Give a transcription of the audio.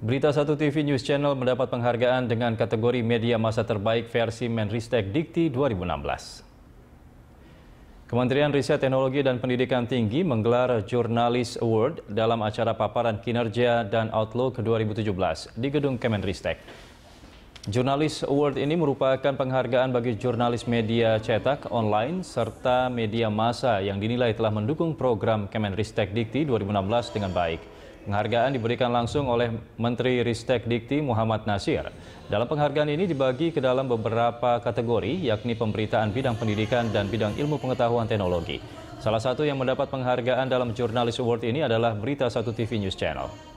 Berita Satu TV News Channel mendapat penghargaan dengan kategori Media Masa Terbaik versi Menristek Dikti 2016. Kementerian Riset Teknologi dan Pendidikan Tinggi menggelar Jurnalis Award dalam acara paparan kinerja dan Outlook 2017 di gedung Kemenristek. Jurnalis Award ini merupakan penghargaan bagi jurnalis media cetak, online, serta media massa yang dinilai telah mendukung program Kemenristek Dikti 2016 dengan baik. Penghargaan diberikan langsung oleh Menteri Ristek Dikti Muhammad Nasir. Dalam penghargaan ini dibagi ke dalam beberapa kategori, yakni pemberitaan bidang pendidikan dan bidang ilmu pengetahuan teknologi. Salah satu yang mendapat penghargaan dalam Jurnalis Award ini adalah Berita Satu TV News Channel.